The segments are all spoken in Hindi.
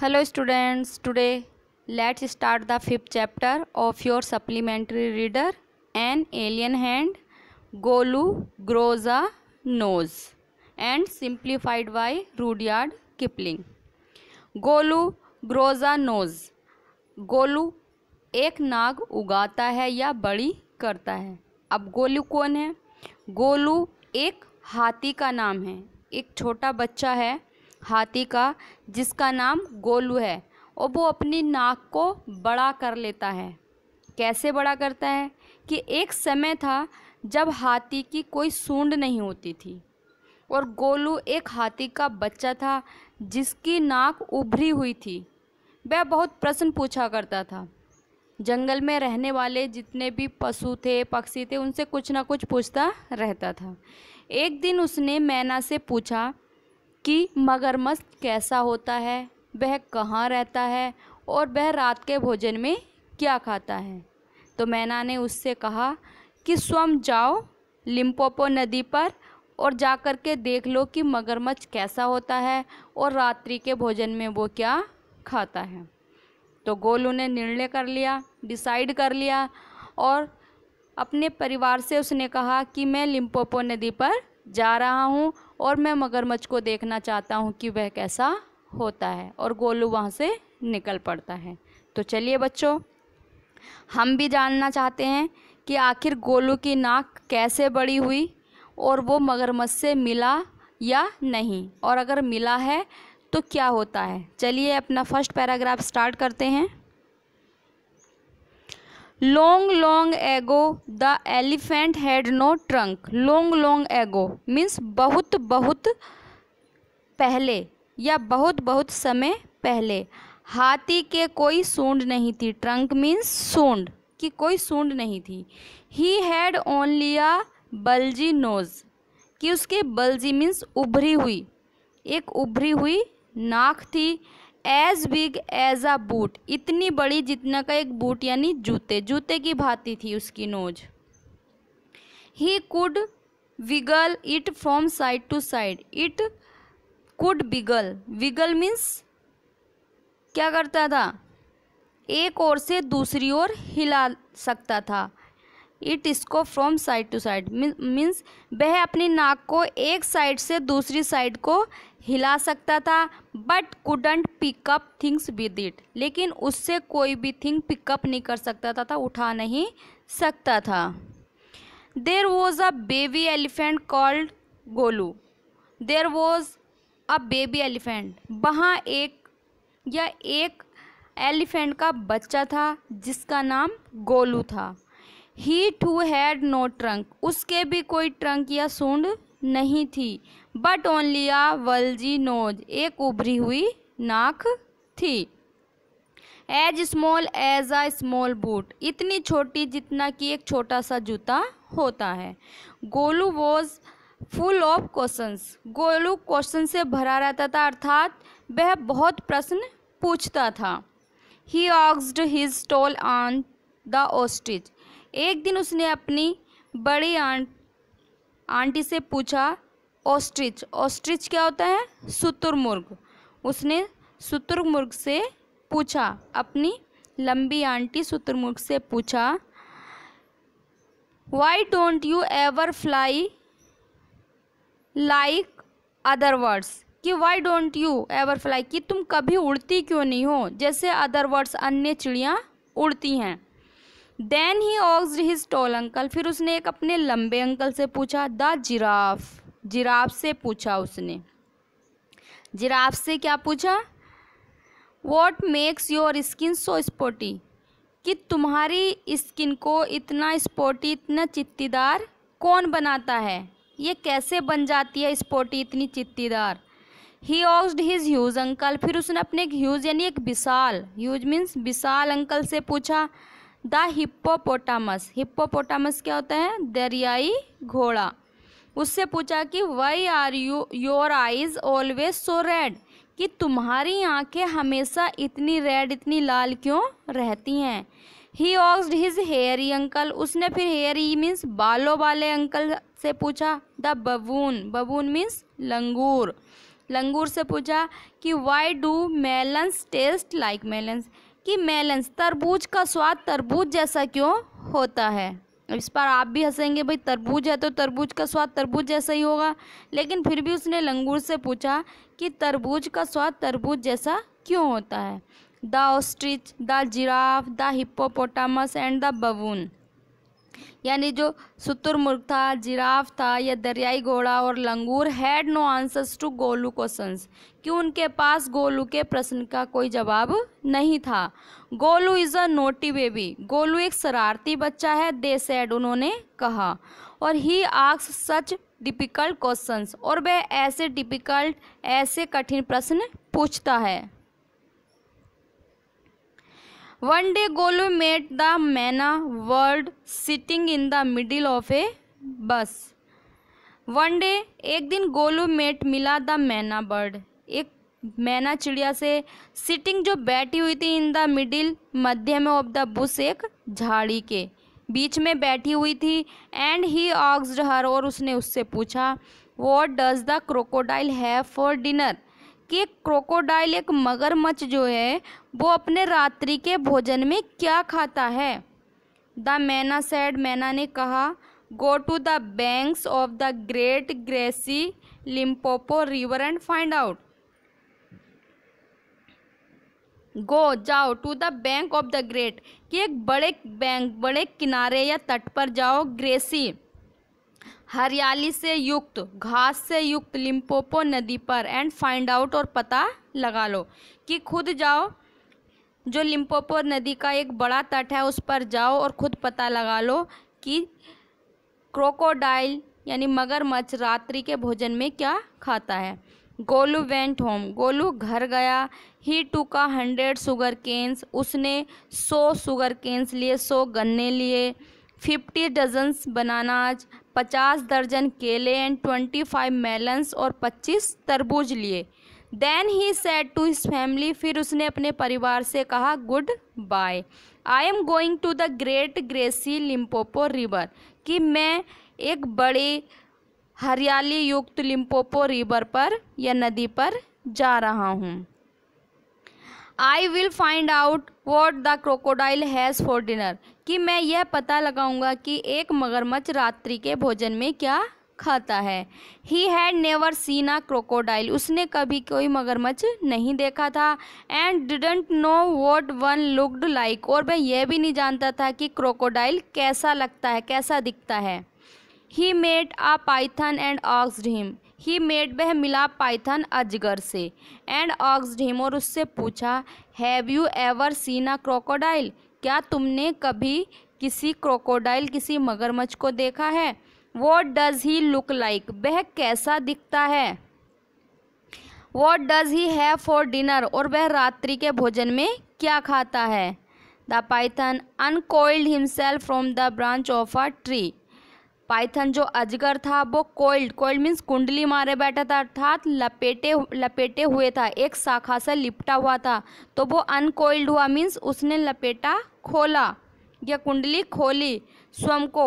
Hello students today let's start the fifth chapter of your supplementary reader an alien hand Golu grows a nose and simplified by Rudyard Kipling Golu grows a nose Golu एक नाग उगाता है या बड़ी करता है अब गोलू कौन है गोलू एक हाथी का नाम है एक छोटा बच्चा है हाथी का जिसका नाम गोलू है और वो अपनी नाक को बड़ा कर लेता है कैसे बड़ा करता है कि एक समय था जब हाथी की कोई सूंड नहीं होती थी और गोलू एक हाथी का बच्चा था जिसकी नाक उभरी हुई थी वह बहुत प्रश्न पूछा करता था जंगल में रहने वाले जितने भी पशु थे पक्षी थे उनसे कुछ ना कुछ पूछता रहता था एक दिन उसने मैना से पूछा कि मगरमच्छ कैसा होता है वह कहाँ रहता है और वह रात के भोजन में क्या खाता है तो मैना ने उससे कहा कि स्वयं जाओ लिम्पोपो नदी पर और जा कर के देख लो कि मगरमच्छ कैसा होता है और रात्रि के भोजन में वो क्या खाता है तो गोलू ने निर्णय कर लिया डिसाइड कर लिया और अपने परिवार से उसने कहा कि मैं लिम्पोपो नदी पर जा रहा हूँ और मैं मगरमच्छ को देखना चाहता हूँ कि वह कैसा होता है और गोलू वहाँ से निकल पड़ता है तो चलिए बच्चों हम भी जानना चाहते हैं कि आखिर गोलू की नाक कैसे बड़ी हुई और वो मगरमच्छ से मिला या नहीं और अगर मिला है तो क्या होता है चलिए अपना फर्स्ट पैराग्राफ स्टार्ट करते हैं long long ago the elephant had no trunk long long ago means बहुत बहुत पहले या बहुत बहुत समय पहले हाथी के कोई सूंड नहीं थी ट्रंक मीन्स सूंड की कोई सूंड नहीं थी he had only a bulgy nose कि उसके बल्जी मीन्स उभरी हुई एक उभरी हुई नाक थी as big as a boot इतनी बड़ी जितना का एक बूट यानी जूते जूते की भांति थी उसकी nose he could wiggle it from side to side it could wiggle wiggle means क्या करता था एक ओर से दूसरी ओर हिला सकता था इट इसको from side to side means वह अपनी नाक को एक साइड से दूसरी साइड को हिला सकता था but couldn't pick up things with it लेकिन उससे कोई भी थिंग पिकअप नहीं कर सकता था, था उठा नहीं सकता था there was a baby elephant called Golu there was a baby elephant वहाँ एक या एक एलिफेंट का बच्चा था जिसका नाम गोलू था he too had no trunk उसके भी कोई ट्रंक या सूंड नहीं थी but only a bulgy nose एक उभरी हुई नाक थी as small as a small boot इतनी छोटी जितना कि एक छोटा सा जूता होता है Golu was full of questions Golu question से भरा रहता था अर्थात वह बहुत प्रश्न पूछता था ही ऑक्सड his tall aunt the ostrich एक दिन उसने अपनी बड़ी आंट आंटी से पूछा ऑस्ट्रिच ऑस्ट्रिच क्या होता है शुतुरमुर्ग उसने शुतुरमुर्ग से पूछा अपनी लंबी आंटी शुतुरमुर्ग से पूछा why don't you ever fly like other birds कि why don't you ever fly कि तुम कभी उड़ती क्यों नहीं हो जैसे अदर वर्ड्स अन्य चिड़ियाँ उड़ती हैं देन ही ऑक्सड हिज टॉल अंकल फिर उसने एक अपने लंबे अंकल से पूछा द जिराफ जिराफ से पूछा उसने जिराफ से क्या पूछा what makes your skin so spotty कि तुम्हारी स्किन को इतना स्पोटी इतना चित्तीदार कौन बनाता है ये कैसे बन जाती है स्पोटी इतनी चित्तीदार ही ऑक्सड हिज ह्यूज अंकल फिर उसने अपने एक ह्यूज यानी एक विशाल ह्यूज मीन्स विशाल अंकल से पूछा द हिप्पोपोटामस हिप्पोपोटामस क्या होता है दरियाई घोड़ा उससे पूछा कि why are you your eyes always so red कि तुम्हारी आंखें हमेशा इतनी रेड इतनी लाल क्यों रहती हैं ही ऑक्सड हिज हेयरी अंकल उसने फिर हेयरी मीन्स बालों वाले अंकल से पूछा द बबून बबून मीन्स लंगूर लंगूर से पूछा कि why do melons taste like melons कि मेलन्स तरबूज का स्वाद तरबूज जैसा क्यों होता है इस पर आप भी हंसेंगे भाई तरबूज है तो तरबूज का स्वाद तरबूज जैसा ही होगा लेकिन फिर भी उसने लंगूर से पूछा कि तरबूज का स्वाद तरबूज जैसा क्यों होता है the ostrich the giraffe the hippopotamus and the baboon यानी जो शुतुरमुर्ग था जिराफ था या दरियाई घोड़ा और लंगूर had no answers to Golu questions क्यों उनके पास गोलू के प्रश्न का कोई जवाब नहीं था Golu is a naughty baby Golu एक शरारती बच्चा है दे सैड उन्होंने कहा और ही आक्स सच डिफ़िकल्ट क्वेश्चंस और वह ऐसे डिफ़िकल्ट ऐसे कठिन प्रश्न पूछता है one day golu met the myna bird sitting in the middle of a bush one day एक दिन गोलू मेट मिला द मैना बर्ड एक मैना चिड़िया से सिटिंग जो बैठी हुई थी इन द मिडिल मध्य में ऑफ द बुश एक झाड़ी के बीच में बैठी हुई थी एंड ही ऑक्सड हर और उसने उससे पूछा what does the crocodile have for dinner कि एक क्रोकोडाइल एक मगरमच्छ जो है वो अपने रात्रि के भोजन में क्या खाता है द मैना सैड मैना ने कहा go to the banks of the great greasy Limpopo river and find out go जाओ to the bank of the great कि एक बड़े बैंक बड़े किनारे या तट पर जाओ ग्रेसी हरियाली से युक्त घास से युक्त लिम्पोपो नदी पर एंड फाइंड आउट और पता लगा लो कि खुद जाओ जो लिम्पोपो नदी का एक बड़ा तट है उस पर जाओ और खुद पता लगा लो कि क्रोकोडाइल यानी मगरमच्छ रात्रि के भोजन में क्या खाता है गोलू वेंट होम गोलू घर गया he took a hundred sugar canes उसने सौ शुगर केन्स लिए सौ गन्ने लिए फिफ्टी डजन्स बनानाज पचास दर्जन केले एंड ट्वेंटी फाइव मेलन्स और पच्चीस तरबूज लिए then he said to his family फिर उसने अपने परिवार से कहा good bye I am going to the great greasy Limpopo river कि मैं एक बड़े हरियाली युक्त लिम्पोपो रिवर पर या नदी पर जा रहा हूँ I will find out what the crocodile has for dinner कि मैं यह पता लगाऊंगा कि एक मगरमच्छ रात्रि के भोजन में क्या खाता है he had never seen a crocodile उसने कभी कोई मगरमच्छ नहीं देखा था and didn't know what one looked like और वह यह भी नहीं जानता था कि क्रोकोडाइल कैसा लगता है कैसा दिखता है he met a python and ऑक्सड हिम ही मेड वह मिला पाइथन अजगर से एंड ऑक्सड और उससे पूछा have you ever seen a crocodile क्या तुमने कभी किसी क्रोकोडाइल किसी मगरमच्छ को देखा है what does he look like वह कैसा दिखता है what does he have for dinner और वह रात्रि के भोजन में क्या खाता है the python uncoiled himself from the branch of a tree python जो अजगर था वो कोल्ड कोल्ड मीन्स कुंडली मारे बैठा था अर्थात लपेटे लपेटे हुए था एक शाखा से लिपटा हुआ था तो वो अनकोल्ड हुआ मीन्स उसने लपेटा खोला या कुंडली खोली स्वयं को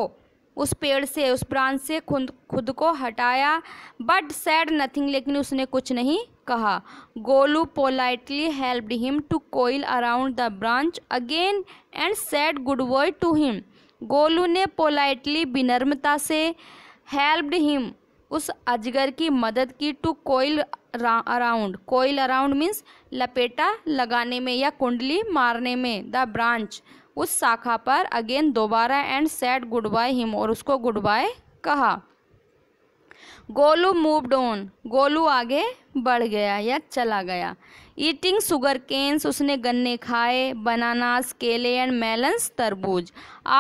उस पेड़ से उस ब्रांच से खुद खुद को हटाया बट सैड नथिंग लेकिन उसने कुछ नहीं कहा Golu politely helped him to coil around the branch again and said good word to him Golu ने पोलाइटली विनम्रता से हेल्प्ड हिम उस अजगर की मदद की to coil around coil around means लपेटा लगाने में या कुंडली मारने में द ब्रांच उस शाखा पर अगेन दोबारा and said good bye him और उसको गुड बाय कहा गोलू मूव ऑन गोलू आगे बढ़ गया या चला गया ईटिंग शुगर केन्स उसने गन्ने खाए बनानास केले एंड मेलन्स तरबूज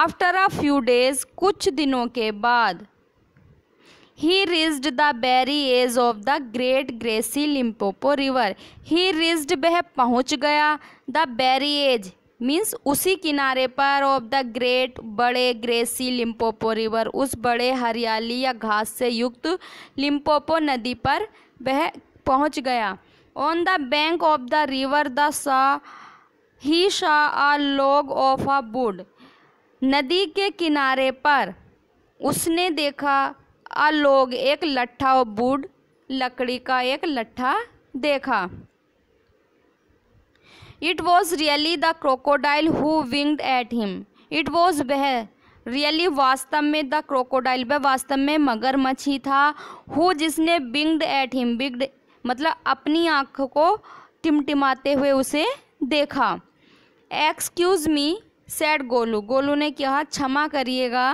आफ्टर अ फ्यू डेज कुछ दिनों के बाद he reached the very edge of the great greasy Limpopo river he reached वह पहुँच गया द बेरी एज मीन्स उसी किनारे पर ऑफ द ग्रेट बड़े ग्रेसी लिम्पोपो रिवर उस बड़े हरियाली या घास से युक्त लिम्पोपो नदी पर वह पहुँच गया on the bank of the river the सा he saw a log of a wood. नदी के किनारे पर उसने देखा आ लोग एक लट्ठा बुड लकड़ी का एक लट्ठा देखा it was really the crocodile who winked at him it was वह रियली वास्तव में द क्रोकोडाइल वह वास्तव में मगरमच्छ ही था हु जिसने बिंग्ड एट हिम बिंग्ड मतलब अपनी आँख को टिमटिमाते हुए उसे देखा excuse me said Golu Golu ने कहा क्षमा करिएगा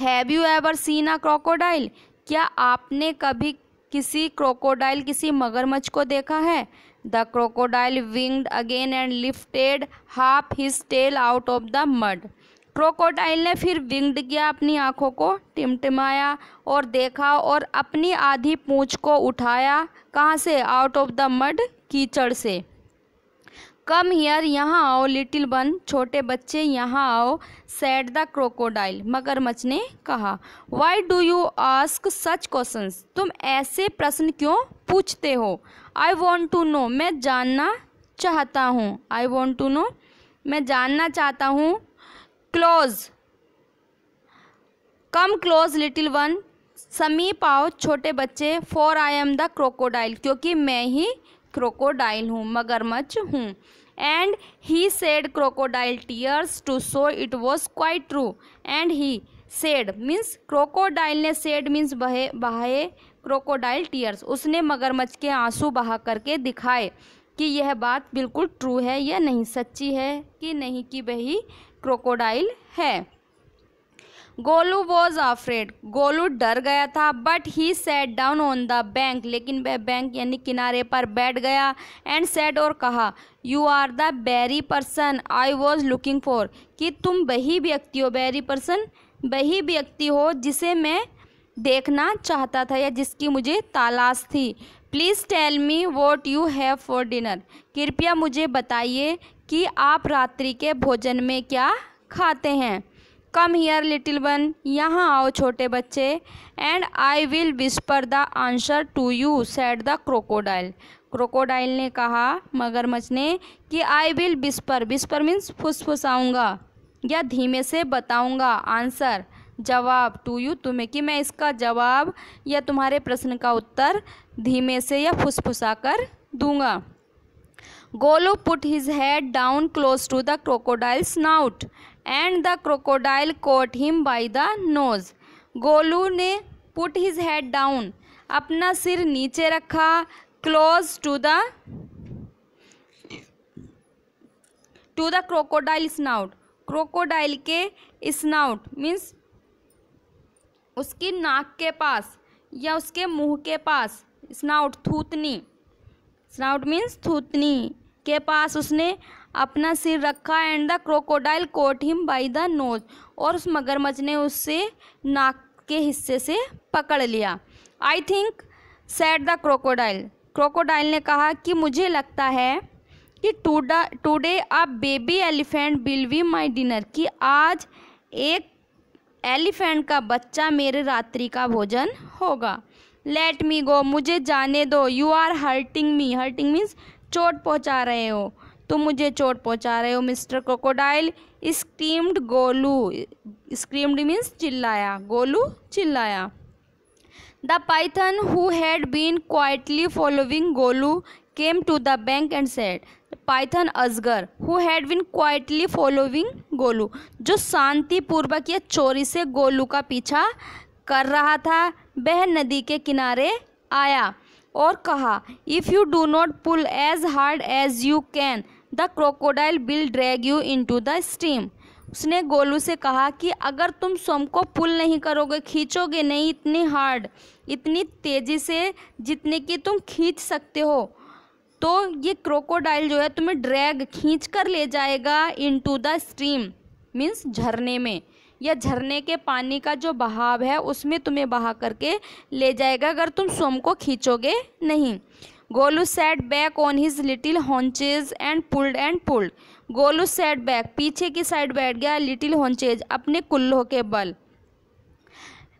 have you ever seen a crocodile क्या आपने कभी किसी क्रोकोडाइल किसी मगरमच्छ को देखा है the crocodile winked again and lifted half his tail out of the mud crocodile ने फिर विंगड किया अपनी आंखों को टिमटिमाया और देखा और अपनी आधी पूंछ को उठाया कहाँ से आउट ऑफ द मड कीचड़ से कम हियर यहाँ आओ लिटिल बन छोटे बच्चे यहाँ आओ सैड द क्रोकोडाइल मगरमच्छ ने कहा why do you ask such question तुम ऐसे प्रश्न क्यों पूछते हो आई वॉन्ट टू नो मैं जानना चाहता हूँ आई वॉन्ट टू नो मैं जानना चाहता हूँ close come close little one समीप आओ छोटे बच्चे for I am the crocodile क्योंकि मैं ही क्रोकोडाइल हूँ मगरमच्छ हूँ and he said crocodile tears to show it was quite true and he said means crocodile ने सेड मीन्स बहे बहाए क्रोकोडाइल टीयर्स उसने मगरमच्छ के आंसू बहा करके दिखाए कि यह बात बिल्कुल ट्रू है या नहीं सच्ची है कि नहीं कि वही क्रोकोडाइल है गोलू वॉज आफ्रेड गोलू डर गया था but he sat down on the bank लेकिन वह बैंक यानी किनारे पर बैठ गया एंड सेट और कहा you are the very person I was looking for कि तुम वही व्यक्ति हो बेरी पर्सन वही व्यक्ति हो जिसे मैं देखना चाहता था या जिसकी मुझे तलाश थी please tell me what you have for dinner कृपया मुझे बताइए कि आप रात्रि के भोजन में क्या खाते हैं कम हीयर लिटिल वन यहाँ आओ छोटे बच्चे and I will whisper the answer to you said the crocodile crocodile ने कहा मगरमच्छ ने कि I will whisper whisper means फुसफुसाऊँगा या धीमे से बताऊँगा आंसर जवाब टू यू तुम्हें कि मैं इसका जवाब या तुम्हारे प्रश्न का उत्तर धीमे से या फुसफुसा कर दूंगा Golu put his head down close to the crocodile snout and the crocodile caught him by the nose Golu ने पुट हिज हेड डाउन अपना सिर नीचे रखा close to the to the crocodile snout crocodile के स्नाउट मीन्स उसकी नाक के पास या उसके मुंह के पास स्नाउट थूतनी स्नाउट मीन्स थूतनी के पास उसने अपना सिर रखा and the crocodile caught him by the knows और उस मगरमच्छ ने उससे नाक के हिस्से से पकड़ लिया I think said the crocodile crocodile ने कहा कि मुझे लगता है कि today today a baby elephant will be my dinner कि आज एक एलिफेंट का बच्चा मेरे रात्रि का भोजन होगा लेट मी गो मुझे जाने दो you are hurting me hurting means चोट पहुंचा रहे हो तुम मुझे चोट पहुंचा रहे हो mister crocodile screamed Golu screamed means चिल्लाया गोलू चिल्लाया the python who had been quietly following Golu came to the bank and said python अजगर who had been quietly following Golu जो शांतिपूर्वक या चोरी से गोलू का पीछा कर रहा था वह नदी के किनारे आया और कहा if you do not pull as hard as you can the crocodile will drag you into the stream उसने गोलू से कहा कि अगर तुम सोम को पुल नहीं करोगे खींचोगे नहीं इतनी हार्ड इतनी तेज़ी से जितने की तुम खींच सकते हो तो ये क्रोकोडाइल जो है तुम्हें ड्रैग खींच कर ले जाएगा into the stream means झरने में या झरने के पानी का जो बहाव है उसमें तुम्हें बहा करके ले जाएगा अगर तुम स्वम को खींचोगे नहीं Golu sat back on his little haunches and pulled and pulled Golu sat back पीछे की साइड बैठ गया लिटिल हॉन्चेज अपने कुल्लों के बल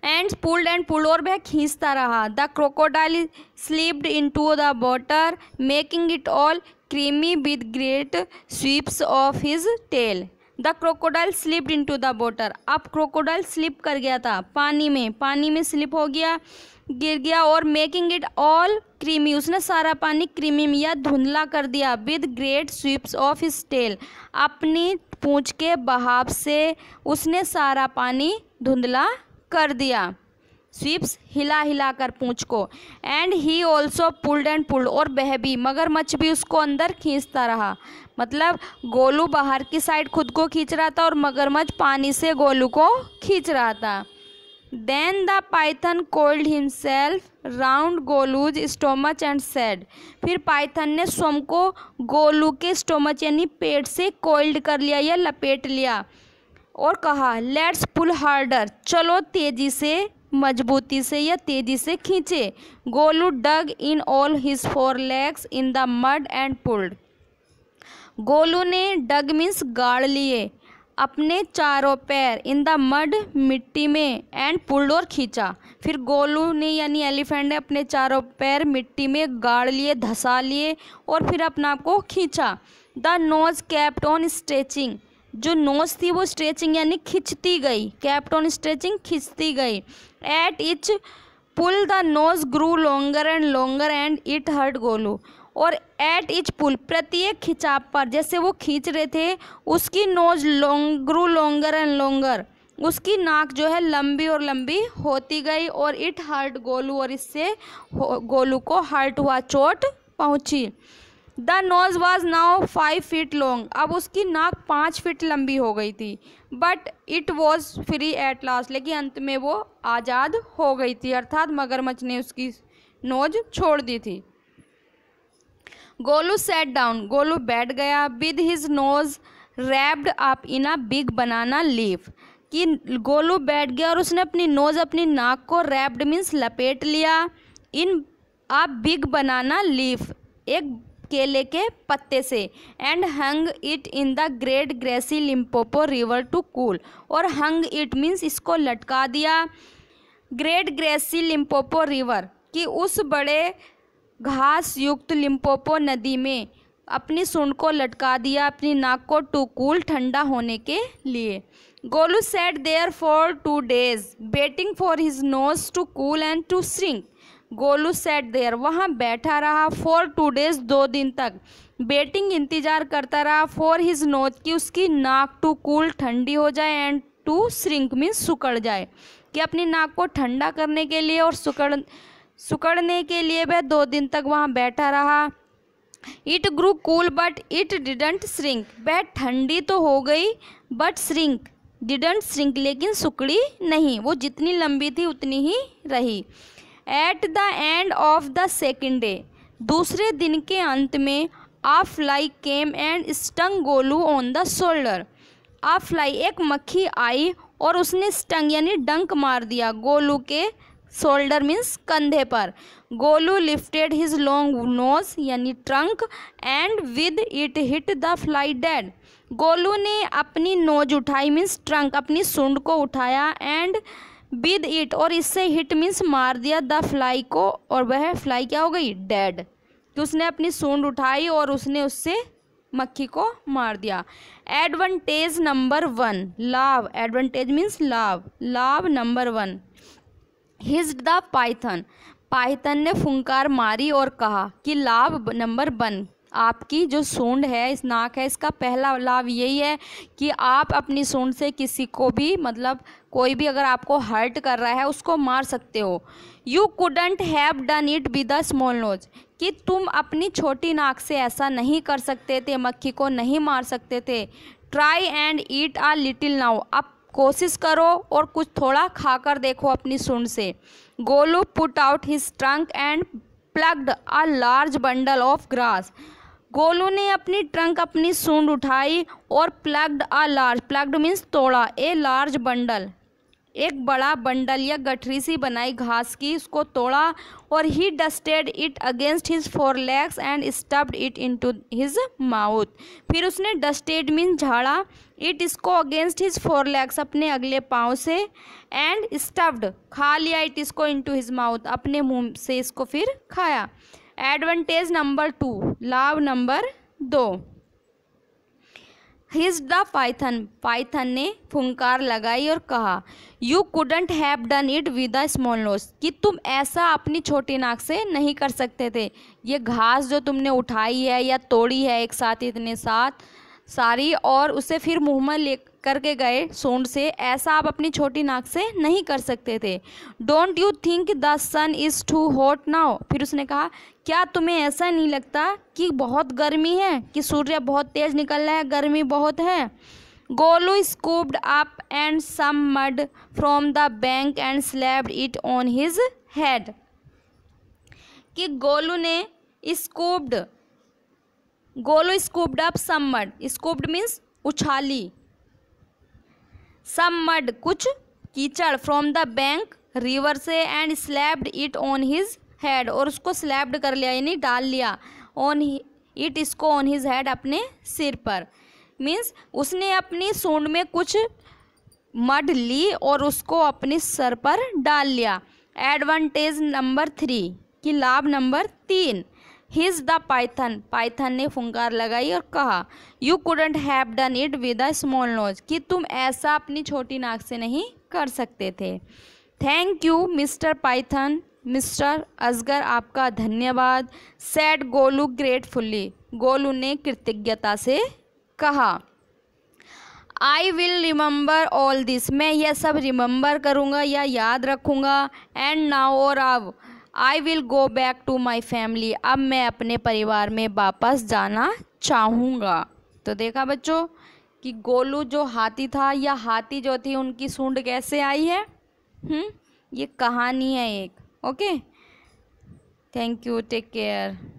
एंड पुल्ड एंड पुल्ड और वह खींचता रहा the crocodile slipped into the water making it all creamy with great sweeps of his tail the crocodile slip into the water अब क्रोकोडाइल स्लिप कर गया था पानी में पानी में स्लिप हो गया गिर गया और मेकिंग इट ऑल क्रीमी उसने सारा पानी क्रीमी या धुंधला कर दिया with great sweeps of stale tail अपनी पूँछ के बहाव से उसने सारा पानी धुंधला कर दिया स्वीप्स हिला हिला कर पूँछ को and he also pulled and pulled और बह भी मगरमच्छ भी उसको अंदर खींचता रहा मतलब गोलू बाहर की साइड खुद को खींच रहा था और मगरमच्छ पानी से गोलू को खींच रहा था then the python coiled himself round Golu's stomach and said फिर पाइथन ने स्वम को गोलू के स्टोमच यानी पेट से कोल्ड कर लिया या लपेट लिया और कहा लेट्स पुल हार्डर चलो तेज़ी से मजबूती से या तेज़ी से खींचे Golu dug in all his four legs in the mud and pulled Golu ने डग मीन्स गाड़ लिए अपने चारों पैर इन द मड मिट्टी में एंड पुल्ड और खींचा फिर गोलू ने यानी एलिफेंट ने अपने चारों पैर मिट्टी में गाड़ लिए धसा लिए और फिर अपने आप को खींचा the nose kept on stretching जो नोज थी वो स्ट्रेचिंग यानी खींचती गई कैप्ट ऑन स्ट्रेचिंग खींचती गई at each pull the nose grew longer and longer and it hurt Golu और एट इच पुल प्रत्येक खिंचाव पर जैसे वो खींच रहे थे उसकी nose long grew longer and longer उसकी नाक जो है लंबी और लंबी होती गई और इट हर्ट गोलू और इससे गोलू को हर्ट हुआ चोट पहुंची the nose was now five feet long अब उसकी नाक पाँच फीट लंबी हो गई थी but it was free at last लेकिन अंत में वो आज़ाद हो गई थी अर्थात मगरमच्छ ने उसकी नोज छोड़ दी थी गोलू सेट डाउन गोलू बैठ गया with his nose wrapped up in a big banana leaf कि गोलू बैठ गया और उसने अपनी नोज अपनी नाक को रैप्ड मीन्स लपेट लिया इन अ बिग बनाना लीफ एक केले के पत्ते से and hung it in the great greasy Limpopo river to cool और हंग इट मीन्स इसको लटका दिया ग्रेट ग्रेसी लिम्पोपो रिवर कि उस बड़े घास युक्त लिम्पोपो नदी में अपनी सुंड को लटका दिया अपनी नाक को टू कूल ठंडा होने के लिए Golu sat there for two days waiting for his nose to cool and to shrink Golu sat there वहाँ बैठा रहा फॉर टू डेज दो दिन तक बेटिंग इंतजार करता रहा फॉर हिज नोज कि उसकी नाक टू कूल ठंडी हो जाए एंड टू श्रिंक मीन्स सुकड़ जाए कि अपनी नाक को ठंडा करने के लिए और सुकड़ सुकड़ने के लिए वह दो दिन तक वहाँ बैठा रहा it grew cool but it didn't shrink वह ठंडी तो हो गई बट श्रिंक डिडंट श्रिंक लेकिन सुकड़ी नहीं वो जितनी लंबी थी उतनी ही रही at the end of the second day दूसरे दिन के अंत में a fly came and stung Golu on the shoulder a fly एक मक्खी आई और उसने स्टंग यानी डंक मार दिया गोलू के शोल्डर मीन्स कंधे पर Golu lifted his long nose यानी trunk and with it hit the fly dead Golu ने अपनी नोज उठाई मीन्स ट्रंक अपनी सूंड को उठाया एंड विद इट और इससे हिट मीन्स मार दिया द फ्लाई को और वह फ्लाई क्या हो गई डेड तो उसने अपनी सूंड उठाई और उसने उससे मक्खी को मार दिया एडवांटेज नंबर वन लाभ एडवांटेज मीन्स लाभ लाभ number one hissed the python python ने फुंकार मारी और कहा कि लाभ नंबर वन आपकी जो सूंड है इस नाक है इसका पहला लाभ यही है कि आप अपनी सूंड से किसी को भी मतलब कोई भी अगर आपको हर्ट कर रहा है उसको मार सकते हो you couldn't have done it with a small nose कि तुम अपनी छोटी नाक से ऐसा नहीं कर सकते थे मक्खी को नहीं मार सकते थे try and eat a little now अब कोशिश करो और कुछ थोड़ा खाकर देखो अपनी सुंड से Golu put out his trunk and plucked a large bundle of grass Golu ने अपनी ट्रंक अपनी सूंड उठाई और plucked a large plucked means तोड़ा ए लार्ज बंडल एक बड़ा बंडल या गठरी सी बनाई घास की उसको तोड़ा और he dusted it against his four legs and stuffed it into his mouth फिर उसने डस्टेड मीन झाड़ा इट इसको अगेंस्ट हिज फोर लेग्स अपने अगले पाँव से एंड स्टब्ड खा लिया इट इसको इनटू हिज माउथ अपने मुंह से इसको फिर खाया एडवांटेज नंबर टू लाभ नंबर दो हिज द पाइथन पाइथन ने फुंकार लगाई और कहा you couldn't have done it with a small nose कि तुम ऐसा अपनी छोटी नाक से नहीं कर सकते थे ये घास जो तुमने उठाई है या तोड़ी है एक साथ इतने साथ सारी और उसे फिर मुँह में ले करके गए सोंड से ऐसा आप अपनी छोटी नाक से नहीं कर सकते थे don't you think the sun is too hot now फिर उसने कहा क्या तुम्हें ऐसा नहीं लगता कि बहुत गर्मी है कि सूर्य बहुत तेज़ निकल रहा है गर्मी बहुत है Golu scooped up and some mud from the bank and slapped it on his head कि गोलू ने scooped Golu scooped up some mud scooped means उछाली सम्मड कुछ कीचड़ फ्रॉम द बैंक रिवर से and slapped it on his head और उसको स्लैब्ड कर लिया यानी डाल लिया ऑन इट इसको ऑन हिज हेड अपने सिर पर मीन्स उसने अपनी सूंड में कुछ मड ली और उसको अपने सर पर डाल लिया एडवांटेज नंबर थ्री की लाभ नंबर तीन हिज द पाइथन पाइथन ने फुंकार लगाई और कहा you couldn't have done it with a small nose कि तुम ऐसा अपनी छोटी नाक से नहीं कर सकते थे thank you mister python mister असगर आपका धन्यवाद सेड गोलू ग्रेटफुल्ली गोलू ने कृतज्ञता से कहा I will remember all this मैं यह सब रिमम्बर करूँगा या याद रखूँगा एंड नाव और आव I will go back to my family अब मैं अपने परिवार में वापस जाना चाहूँगा तो देखा बच्चों कि गोलू जो हाथी था या हाथी जो थी उनकी सूंड कैसे आई है हुँ? हम्म, ये कहानी है एक okay thank you take care